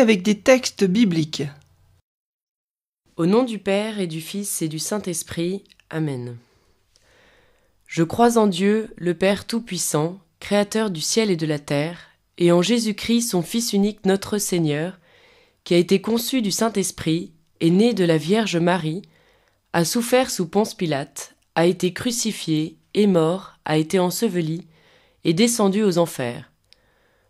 avec des textes bibliques. Au nom du Père et du Fils et du Saint-Esprit. Amen. Je crois en Dieu, le Père Tout-Puissant, Créateur du ciel et de la terre, et en Jésus-Christ, son Fils unique, notre Seigneur, qui a été conçu du Saint-Esprit, et né de la Vierge Marie, a souffert sous Ponce Pilate, a été crucifié, et mort, a été enseveli, et descendu aux enfers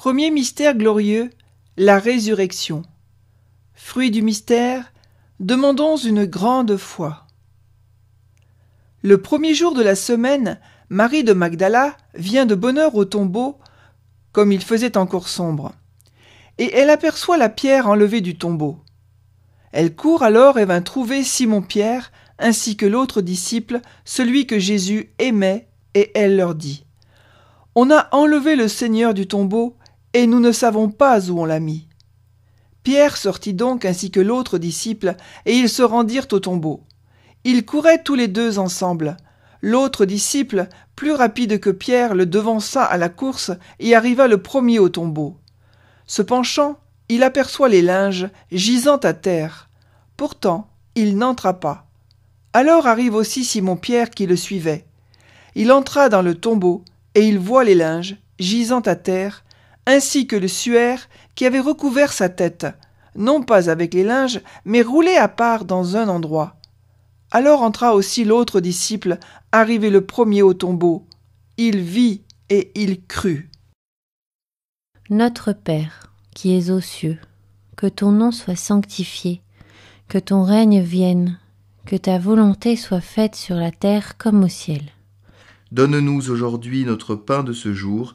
Premier mystère glorieux, la résurrection. Fruit du mystère, demandons une grande foi. Le premier jour de la semaine, Marie de Magdala vient de bonne heure au tombeau, comme il faisait encore sombre, et elle aperçoit la pierre enlevée du tombeau. Elle court alors et vint trouver Simon Pierre, ainsi que l'autre disciple, celui que Jésus aimait, et elle leur dit. On a enlevé le Seigneur du tombeau, et nous ne savons pas où on l'a mis. Pierre sortit donc ainsi que l'autre disciple, et ils se rendirent au tombeau. Ils couraient tous les deux ensemble. L'autre disciple, plus rapide que Pierre, le devança à la course et arriva le premier au tombeau. Se penchant, il aperçoit les linges gisant à terre. Pourtant, il n'entra pas. Alors arrive aussi Simon Pierre qui le suivait. Il entra dans le tombeau, et il voit les linges, gisant à terre, ainsi que le suaire qui avait recouvert sa tête, non pas avec les linges, mais roulé à part dans un endroit. Alors entra aussi l'autre disciple, arrivé le premier au tombeau. Il vit et il crut. Notre Père, qui es aux cieux, que ton nom soit sanctifié, que ton règne vienne, que ta volonté soit faite sur la terre comme au ciel. Donne-nous aujourd'hui notre pain de ce jour,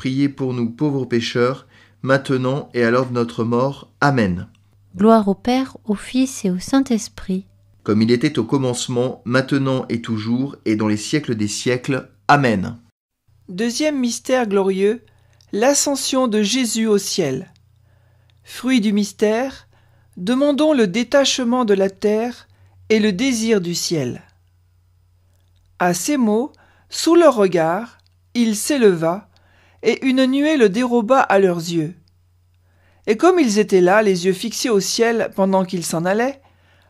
Priez pour nous pauvres pécheurs, maintenant et à l'heure de notre mort. Amen. Gloire au Père, au Fils et au Saint-Esprit. Comme il était au commencement, maintenant et toujours, et dans les siècles des siècles. Amen. Deuxième mystère glorieux, l'ascension de Jésus au ciel. Fruit du mystère, demandons le détachement de la terre et le désir du ciel. À ces mots, sous leur regard, il s'éleva, et une nuée le déroba à leurs yeux. Et comme ils étaient là, les yeux fixés au ciel pendant qu'ils s'en allaient,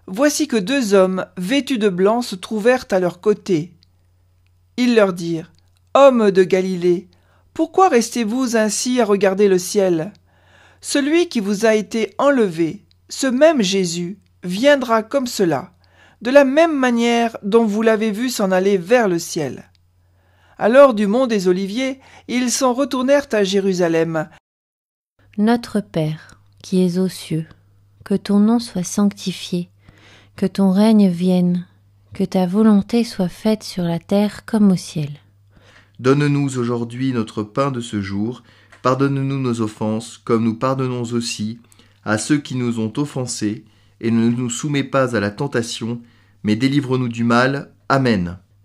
voici que deux hommes, vêtus de blanc, se trouvèrent à leur côté. Ils leur dirent. Hommes de Galilée, pourquoi restez vous ainsi à regarder le ciel? Celui qui vous a été enlevé, ce même Jésus, viendra comme cela, de la même manière dont vous l'avez vu s'en aller vers le ciel. Alors du mont des Oliviers, ils s'en retournèrent à Jérusalem. Notre Père, qui es aux cieux, que ton nom soit sanctifié, que ton règne vienne, que ta volonté soit faite sur la terre comme au ciel. Donne-nous aujourd'hui notre pain de ce jour, pardonne-nous nos offenses, comme nous pardonnons aussi à ceux qui nous ont offensés, et ne nous soumets pas à la tentation, mais délivre-nous du mal. Amen.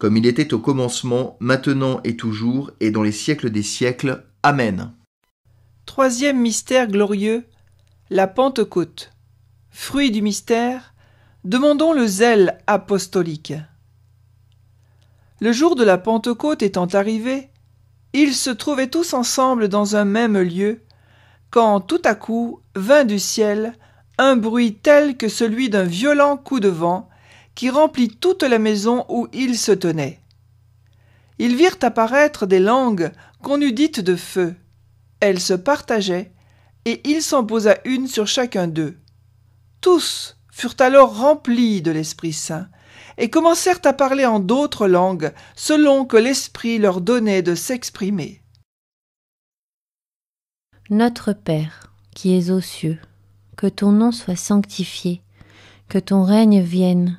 comme il était au commencement, maintenant et toujours, et dans les siècles des siècles. Amen. Troisième mystère glorieux, la Pentecôte. Fruit du mystère, demandons le zèle apostolique. Le jour de la Pentecôte étant arrivé, ils se trouvaient tous ensemble dans un même lieu, quand tout à coup vint du ciel un bruit tel que celui d'un violent coup de vent, qui remplit toute la maison où ils se tenaient. Ils virent apparaître des langues qu'on eût dites de feu. Elles se partageaient, et il s'en posa une sur chacun d'eux. Tous furent alors remplis de l'Esprit Saint, et commencèrent à parler en d'autres langues, selon que l'Esprit leur donnait de s'exprimer. Notre Père, qui es aux cieux, que ton nom soit sanctifié, que ton règne vienne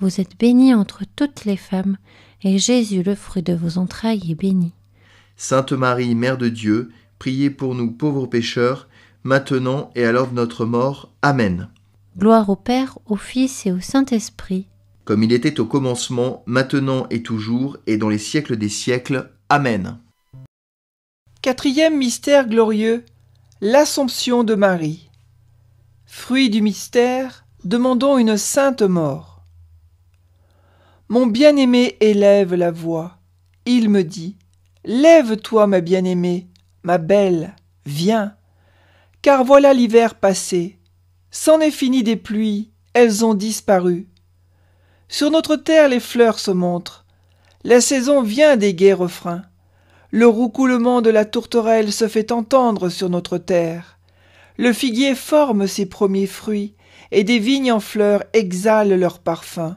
Vous êtes bénie entre toutes les femmes, et Jésus, le fruit de vos entrailles, est béni. Sainte Marie, Mère de Dieu, priez pour nous pauvres pécheurs, maintenant et à l'heure de notre mort. Amen. Gloire au Père, au Fils et au Saint-Esprit. Comme il était au commencement, maintenant et toujours, et dans les siècles des siècles. Amen. Quatrième mystère glorieux, l'Assomption de Marie. Fruit du mystère, demandons une sainte mort. Mon bien-aimé élève la voix. Il me dit Lève-toi, ma bien-aimée, ma belle, viens. Car voilà l'hiver passé. C'en est fini des pluies, elles ont disparu. Sur notre terre, les fleurs se montrent. La saison vient des gais refrains. Le roucoulement de la tourterelle se fait entendre sur notre terre. Le figuier forme ses premiers fruits, et des vignes en fleurs exhalent leur parfum.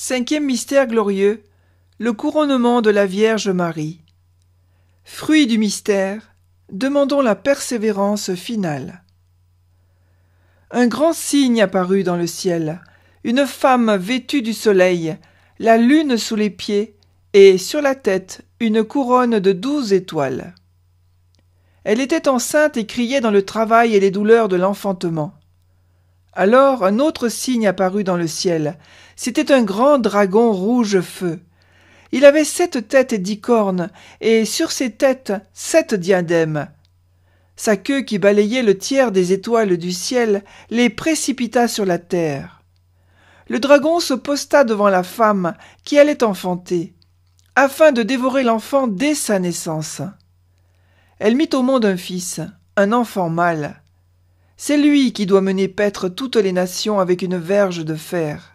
Cinquième mystère glorieux, le couronnement de la Vierge Marie. Fruit du mystère, demandons la persévérance finale. Un grand signe apparut dans le ciel, une femme vêtue du soleil, la lune sous les pieds, et sur la tête une couronne de douze étoiles. Elle était enceinte et criait dans le travail et les douleurs de l'enfantement. Alors un autre signe apparut dans le ciel, c'était un grand dragon rouge feu. Il avait sept têtes et dix cornes, et sur ses têtes sept diadèmes. Sa queue qui balayait le tiers des étoiles du ciel les précipita sur la terre. Le dragon se posta devant la femme qui allait enfanter, afin de dévorer l'enfant dès sa naissance. Elle mit au monde un fils, un enfant mâle. C'est lui qui doit mener paître toutes les nations avec une verge de fer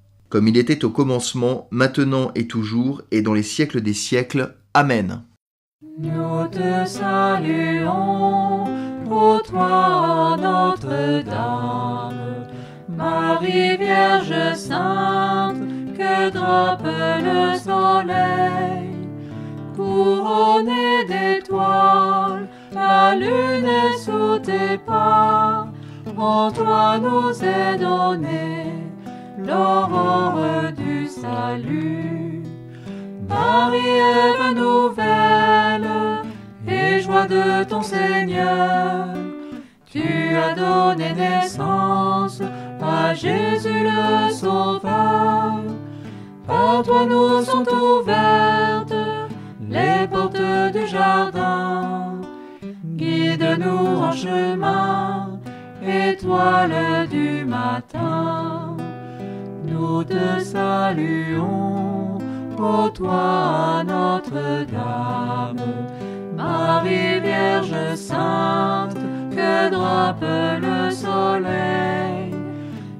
comme il était au commencement, maintenant et toujours, et dans les siècles des siècles. Amen. Nous te saluons, pour toi Notre-Dame, Marie Vierge Sainte, que drape le soleil, couronnée d'étoiles, la lune est sous tes pas, en toi nous est donnée l'aurore du salut. Marie-Ève nouvelle et joie de ton Seigneur, tu as donné naissance à Jésus le Sauveur. Par toi nous sont ouvertes les portes du jardin. Guide-nous en chemin, étoile du matin nous te saluons, ô toi Notre-Dame, Marie Vierge Sainte, que drape le soleil,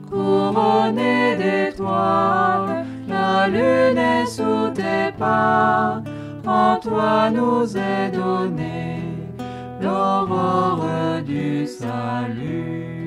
couronnée d'étoiles, la lune est sous tes pas, en toi nous est donnée l'aurore du salut.